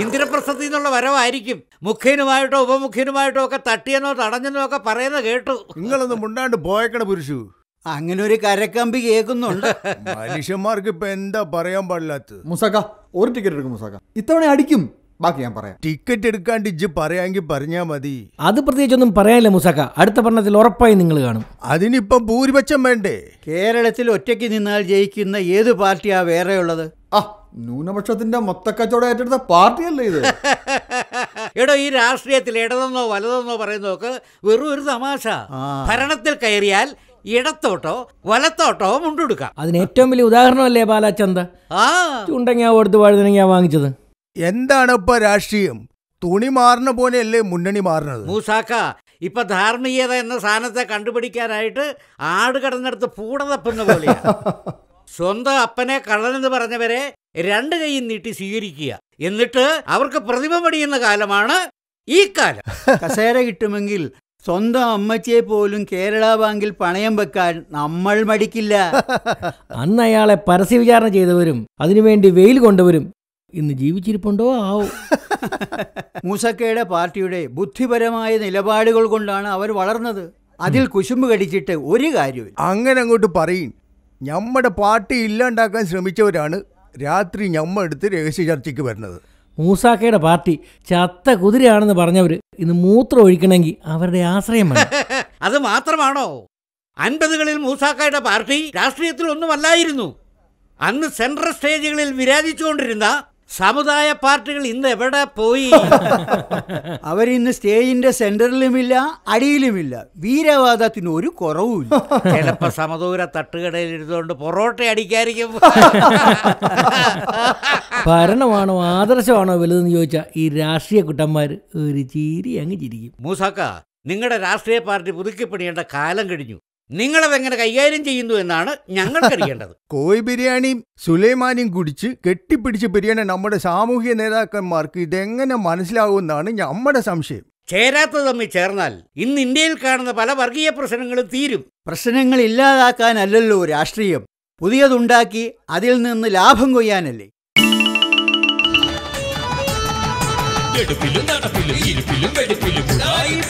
ഇന്ദ്രപ്രസത്തിൽ നിന്നുള്ള വരവായിരിക്കും മുഖ്യനുമായിട്ടോ ഉപമുഖ്യനുമായിട്ടോ ഒക്കെ തട്ടിയെന്നോ തടഞ്ഞെന്നോ ഒക്കെ പറയുന്നത് കേട്ടു നിങ്ങളൊന്ന് മുണ്ടാണ്ട് പോയക്കട പുരുഷു അങ്ങനെ ഒരു കരക്കമ്പി കേൾക്കുന്നുണ്ട് മനുഷ്യന്മാർക്ക് ഇപ്പൊ എന്താ പറയാൻ പാടില്ലാത്തത് മുസക്ക ഒരു ടിക്കറ്റ് എടുക്കുമ്പോൾ സാക്കാം ഇത്തവണ അടിക്കും ബാക്കി ഞാൻ പറയാം ടിക്കറ്റ് എടുക്കാണ്ട് ഇജ്ജ് പറയാമെങ്കിൽ പറഞ്ഞാ മതി അത് പ്രത്യേകിച്ചൊന്നും പറയാനില്ല മുസാക്ക അടുത്ത പഠനത്തിൽ ഉറപ്പായി നിങ്ങൾ കാണും അതിനിപ്പം ഭൂരിപക്ഷം വേണ്ടേ കേരളത്തിൽ ഒറ്റയ്ക്ക് നിന്നാൽ ജയിക്കുന്ന ഏത് പാർട്ടിയാ വേറെയുള്ളത് ആ ന്യൂനപക്ഷത്തിന്റെ മൊത്തക്കച്ചവടം ഏറ്റെടുത്ത പാർട്ടിയല്ലേ ഇത് എടോ ഈ രാഷ്ട്രീയത്തിൽ ഇടതെന്നോ വലതെന്നോ പറയുന്നതൊക്കെ വെറും ഒരു തമാശ ഭരണത്തിൽ കയറിയാൽ ഇടത്തോട്ടോ വലത്തോട്ടോ മുണ്ടെടുക്കാം അതിന് ഏറ്റവും വലിയ ഉദാഹരണമല്ലേ ബാലാചന്ദ ആ ചുണ്ടങ്ങാ ഓടുത്ത് വഴുതനങ്ങ വാങ്ങിച്ചത് എന്താണ് ഇപ്പൊ രാഷ്ട്രീയം തുണി മാറുന്ന പോലെയല്ലേ മുന്നണി മാറുന്നത് മൂസാക്ക ഇപ്പൊ ധാർമ്മികത എന്ന സാധനത്തെ കണ്ടുപിടിക്കാനായിട്ട് ആട് കടന്നെടുത്ത് പൂടതപ്പുന്ന പോലെ സ്വന്തം അപ്പനെ കള്ളനെന്ന് പറഞ്ഞവരെ രണ്ട് കൈയും നീട്ടി സ്വീകരിക്കുക എന്നിട്ട് അവർക്ക് പ്രതിമ പടിയുന്ന കാലമാണ് ഈ കാലം കസേര കിട്ടുമെങ്കിൽ സ്വന്തം അമ്മച്ചിയെ പോലും കേരള ബാങ്കിൽ പണയം വെക്കാൻ നമ്മൾ മടിക്കില്ല അന്ന് അയാളെ പരസ്യ വിചാരണ ചെയ്തവരും അതിനുവേണ്ടി വെയിൽ കൊണ്ടവരും ഇന്ന് ജീവിച്ചിരിപ്പുണ്ടോ ആവോ മൂസക്കയുടെ പാർട്ടിയുടെ ബുദ്ധിപരമായ നിലപാടുകൾ കൊണ്ടാണ് അവർ വളർന്നത് അതിൽ കുശുമ്പ് കടിച്ചിട്ട് ഒരു കാര്യമില്ല അങ്ങനെ അങ്ങോട്ട് പറയും നമ്മുടെ പാർട്ടി ഇല്ലാണ്ടാക്കാൻ ശ്രമിച്ചവരാണ് രാത്രി ഞമ്മ എടുത്ത് രഹസ്യ ചർച്ചയ്ക്ക് വരുന്നത് മൂസാക്കയുടെ പാർട്ടി ചത്ത കുതിരയാണെന്ന് പറഞ്ഞവർ ഇന്ന് മൂത്രം ഒഴിക്കണമെങ്കിൽ അവരുടെ ആശ്രയം അത് മാത്രമാണോ അൻപതുകളിൽ മൂസാക്കയുടെ പാർട്ടി രാഷ്ട്രീയത്തിൽ ഒന്നുമല്ലായിരുന്നു അന്ന് സെൻട്രൽ സ്റ്റേജുകളിൽ വിരാജിച്ചുകൊണ്ടിരുന്ന സമുദായ പാർട്ടികൾ ഇന്ന് എവിടെ പോയി അവരിന്ന് സ്റ്റേജിന്റെ സെന്ററിലുമില്ല അടിയിലുമില്ല വീരവാദത്തിന് ഒരു കുറവുമില്ല ചിലപ്പോ സമദൂര തട്ടുകടയിൽ ഇരുന്നുകൊണ്ട് പൊറോട്ട അടിക്കായിരിക്കും ഭരണമാണോ ആദർശമാണോ വലുതെന്ന് ചോദിച്ചാൽ ഈ രാഷ്ട്രീയ കുട്ടന്മാർ ഒരു ചീരി അങ്ങ് ചിരിക്കും മൂസാക്ക നിങ്ങളുടെ രാഷ്ട്രീയ പാർട്ടി പുതുക്കിപ്പണിയേണ്ട കാലം കഴിഞ്ഞു നിങ്ങളതെങ്ങനെ കൈകാര്യം ചെയ്യുന്നു എന്നാണ് അറിയേണ്ടത് കോഴി ബിരിയാണിയും സുലൈമാനിയും കുടിച്ച് കെട്ടിപ്പിടിച്ച ബിരിയാണി നമ്മുടെ സാമൂഹിക നേതാക്കന്മാർക്ക് ഇതെങ്ങനെ മനസ്സിലാവുമെന്നാണ് നമ്മുടെ സംശയം ചേരാത്ത തമ്മിൽ ചേർന്നാൽ ഇന്ന് ഇന്ത്യയിൽ കാണുന്ന പല വർഗീയ പ്രശ്നങ്ങളും തീരും പ്രശ്നങ്ങൾ ഇല്ലാതാക്കാനല്ലല്ലോ രാഷ്ട്രീയം പുതിയതുണ്ടാക്കി അതിൽ നിന്ന് ലാഭം കൊയ്യാനല്ലേ എടുപ്പിലും നടപ്പിലും ഇരുപ്പിലും വെടുപ്പിലും